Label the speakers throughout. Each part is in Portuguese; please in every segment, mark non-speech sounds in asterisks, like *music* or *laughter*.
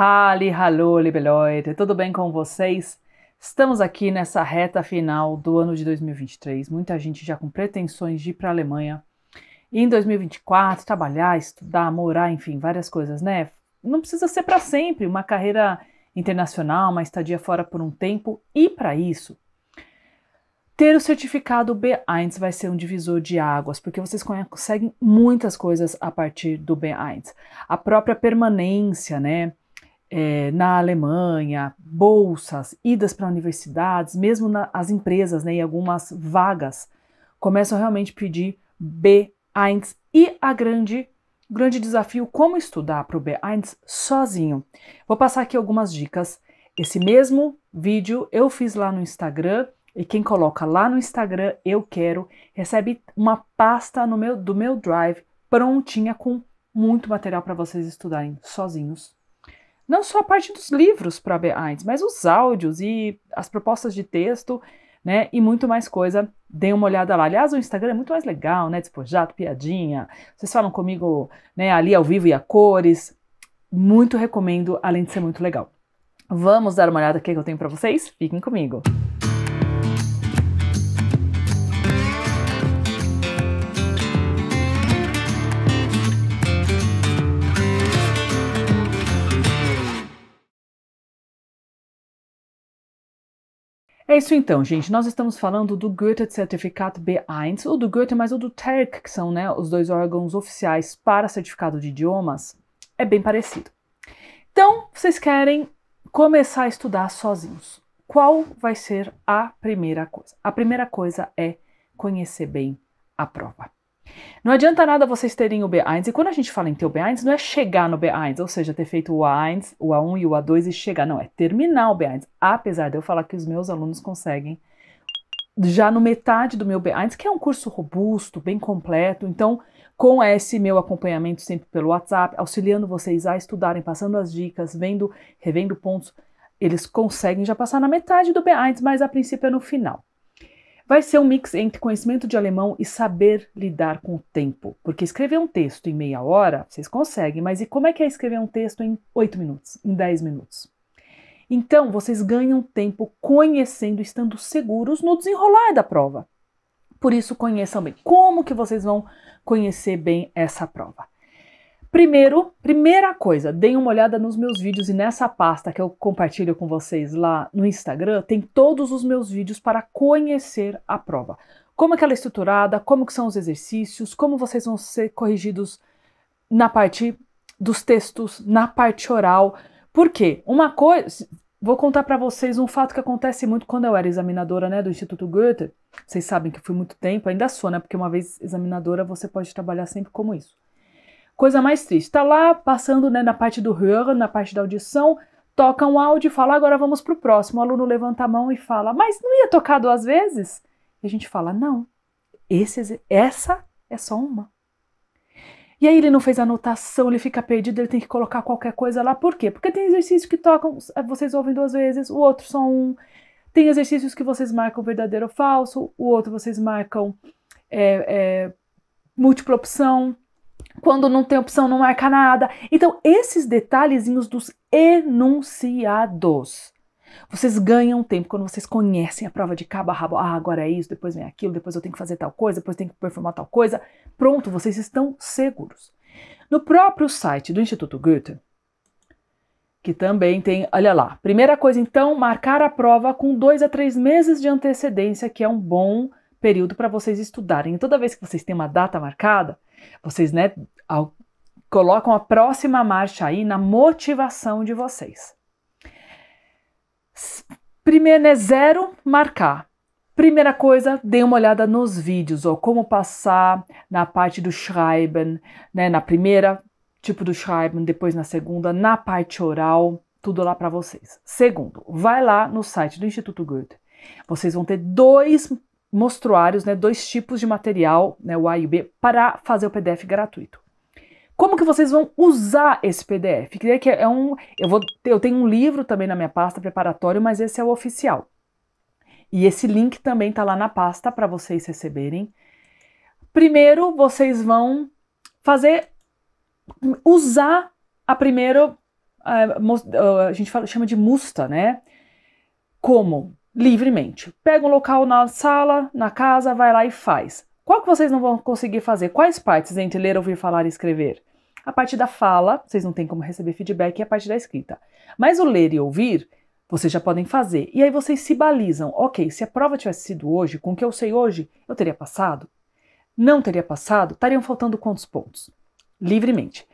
Speaker 1: Hali, hallo, liebe Leute, tudo bem com vocês? Estamos aqui nessa reta final do ano de 2023. Muita gente já com pretensões de ir para a Alemanha e em 2024 trabalhar, estudar, morar, enfim, várias coisas, né? Não precisa ser para sempre uma carreira internacional, uma estadia fora por um tempo e para isso ter o certificado B1 vai ser um divisor de águas, porque vocês conseguem muitas coisas a partir do B1. A própria permanência, né? é, na Alemanha, bolsas, idas para universidades, mesmo na, as empresas né, e algumas vagas começam a realmente pedir B1 e a grande grande desafio como estudar para o B1 sozinho. Vou passar aqui algumas dicas. Esse mesmo vídeo eu fiz lá no Instagram e quem coloca lá no Instagram eu quero recebe uma pasta no meu do meu Drive prontinha com muito material para vocês estudarem sozinhos não só a parte dos livros para a Eins, mas os áudios e as propostas de texto, né? E muito mais coisa. Deem uma olhada lá. Aliás, o Instagram é muito mais legal, né? Despojado, piadinha. Vocês falam comigo né, ali ao vivo e a cores. Muito recomendo, além de ser muito legal. Vamos dar uma olhada aqui é que eu tenho para vocês? Fiquem comigo. Música É isso então, gente. Nós estamos falando do Goethe-Zertifikat B1, ou do Goethe mais o do TERC, que são né, os dois órgãos oficiais para certificado de idiomas. É bem parecido. Então, vocês querem começar a estudar sozinhos. Qual vai ser a primeira coisa? A primeira coisa é conhecer bem a prova. Não adianta nada vocês terem o B1, e quando a gente fala em ter o B1, não é chegar no B1, ou seja, ter feito o A1, o A1 e o A2 e chegar, não, é terminar o B1, apesar de eu falar que os meus alunos conseguem já no metade do meu B1, que é um curso robusto, bem completo, então com esse meu acompanhamento sempre pelo WhatsApp, auxiliando vocês a estudarem, passando as dicas, vendo, revendo pontos, eles conseguem já passar na metade do B1, mas a princípio é no final. Vai ser um mix entre conhecimento de alemão e saber lidar com o tempo. Porque escrever um texto em meia hora, vocês conseguem, mas e como é que é escrever um texto em 8 minutos, em 10 minutos? Então, vocês ganham tempo conhecendo, estando seguros no desenrolar da prova. Por isso, conheçam bem. Como que vocês vão conhecer bem essa prova? Primeiro, primeira coisa, deem uma olhada nos meus vídeos e nessa pasta que eu compartilho com vocês lá no Instagram, tem todos os meus vídeos para conhecer a prova. Como é que ela é estruturada, como que são os exercícios, como vocês vão ser corrigidos na parte dos textos, na parte oral. Por quê? Uma coisa, vou contar para vocês um fato que acontece muito quando eu era examinadora, né, do Instituto Goethe. Vocês sabem que fui muito tempo, ainda sou, né, porque uma vez examinadora você pode trabalhar sempre como isso. Coisa mais triste. Tá lá passando né, na parte do Hören, na parte da audição, toca um áudio e fala, agora vamos para o próximo. O aluno levanta a mão e fala, mas não ia tocar duas vezes? E a gente fala, não, esse, essa é só uma. E aí ele não fez anotação, ele fica perdido, ele tem que colocar qualquer coisa lá. Por quê? Porque tem exercícios que tocam, eh, vocês ouvem duas vezes, o outro só um. Tem exercícios que vocês marcam verdadeiro ou falso, o outro vocês marcam é, é, múltipla opção quando não tem opção, não marca nada. Então, esses detalhezinhos dos enunciados. Vocês ganham tempo quando vocês conhecem a prova de cabo a rabo. Ah, agora é isso, depois vem aquilo, depois eu tenho que fazer tal coisa, depois tenho que performar tal coisa. Pronto, vocês estão seguros. No próprio site do Instituto Goethe, que também tem, olha lá, primeira coisa então, marcar a prova com dois a três meses de antecedência, que é um bom período para vocês estudarem. E toda vez que vocês têm uma data marcada, vocês né, ao, colocam a próxima marcha aí na motivação de vocês. Primeiro é zero, marcar. Primeira coisa, dê uma olhada nos vídeos, ou como passar na parte do Schreiben, né, na primeira tipo do Schreiben, depois na segunda, na parte oral, tudo lá para vocês. Segundo, vai lá no site do Instituto Goethe. Vocês vão ter dois mostruários, né, dois tipos de material, né, o A e o B, para fazer o PDF gratuito. Como que vocês vão usar esse PDF? É que é um, eu, vou, eu tenho um livro também na minha pasta preparatório, mas esse é o oficial. E esse link também está lá na pasta para vocês receberem. Primeiro, vocês vão fazer usar a primeiro eh, eh, a gente fala, chama de musta, né? Como livremente. Pega um local na sala, na casa, vai lá e faz. Qual que vocês não vão conseguir fazer? Quais partes entre ler, ouvir, falar e escrever? A parte da fala, vocês não têm como receber feedback, e a parte da escrita. Mas o ler e ouvir, vocês já podem fazer. E aí vocês se balizam. Ok, se a prova tivesse sido hoje, com o que eu sei hoje, eu teria passado? Não teria passado? Estariam faltando quantos pontos? Livremente.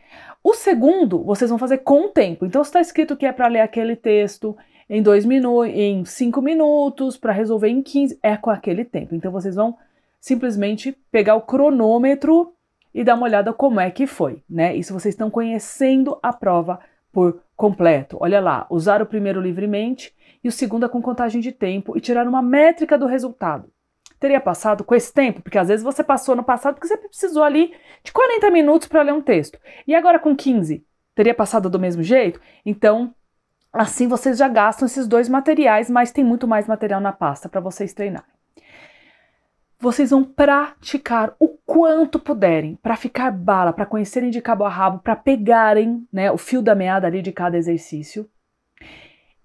Speaker 1: O segundo, vocês vão fazer com o tempo. Então, se está escrito que é para ler aquele texto, em dois minutos, em cinco minutos, para resolver em 15, é com aquele tempo. Então vocês vão simplesmente pegar o cronômetro e dar uma olhada como é que foi, né? Isso vocês estão conhecendo a prova por completo. Olha lá, usar o primeiro livremente e o segundo é com contagem de tempo e tirar uma métrica do resultado. Teria passado com esse tempo, porque às vezes você passou no passado porque você precisou ali de 40 minutos para ler um texto. E agora com 15, teria passado do mesmo jeito? Então, Assim vocês já gastam esses dois materiais, mas tem muito mais material na pasta para vocês treinarem. Vocês vão praticar o quanto puderem para ficar bala, para conhecerem de cabo a rabo, para pegarem né, o fio da meada ali de cada exercício.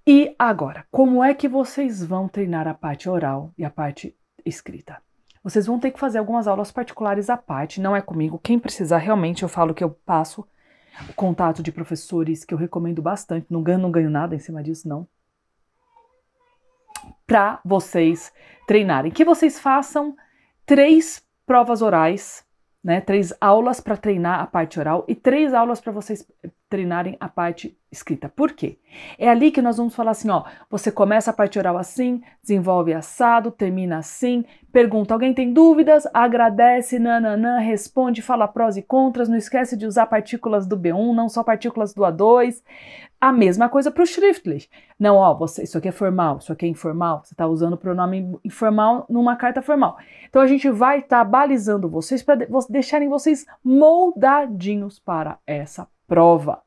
Speaker 1: E agora, como é que vocês vão treinar a parte oral e a parte escrita? Vocês vão ter que fazer algumas aulas particulares à parte, não é comigo. Quem precisar, realmente eu falo que eu passo o contato de professores que eu recomendo bastante, não ganho, não ganho nada em cima disso, não. Para vocês treinarem. Que vocês façam três provas orais, né? Três aulas para treinar a parte oral e três aulas para vocês treinarem a parte escrita. Por quê? É ali que nós vamos falar assim, ó, você começa a parte oral assim, desenvolve assado, termina assim, pergunta, alguém tem dúvidas? Agradece, nananã, responde, fala prós e contras, não esquece de usar partículas do B1, não só partículas do A2. A mesma coisa para o schriftlich. Não, ó, você, isso aqui é formal, isso aqui é informal, você está usando o pronome informal numa carta formal. Então a gente vai estar tá balizando vocês para de, deixarem vocês moldadinhos para essa prova.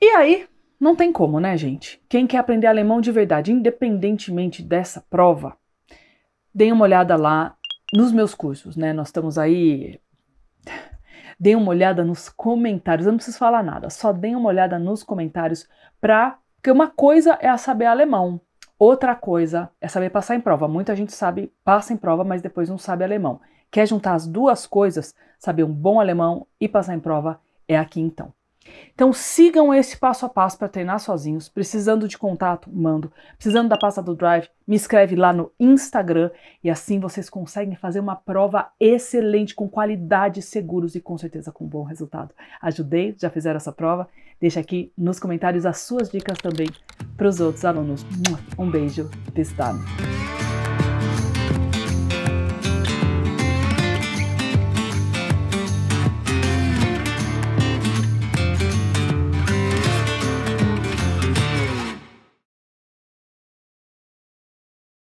Speaker 1: E aí, não tem como, né, gente? Quem quer aprender alemão de verdade, independentemente dessa prova, dê uma olhada lá nos meus cursos, né? Nós estamos aí. *laughs* Dê uma olhada nos comentários. Eu não preciso falar nada, só dê uma olhada nos comentários para Porque uma coisa é saber alemão, outra coisa é saber passar em prova. Muita gente sabe, passa em prova, mas depois não sabe alemão. Quer juntar as duas coisas, saber um bom alemão e passar em prova? É aqui então. Então sigam esse passo a passo para treinar sozinhos. Precisando de contato, mando. Precisando da pasta do Drive, me escreve lá no Instagram e assim vocês conseguem fazer uma prova excelente, com qualidade, seguros e com certeza com bom resultado. Ajudei? Já fizeram essa prova? Deixa aqui nos comentários as suas dicas também para os outros alunos. Um beijo, bis dann.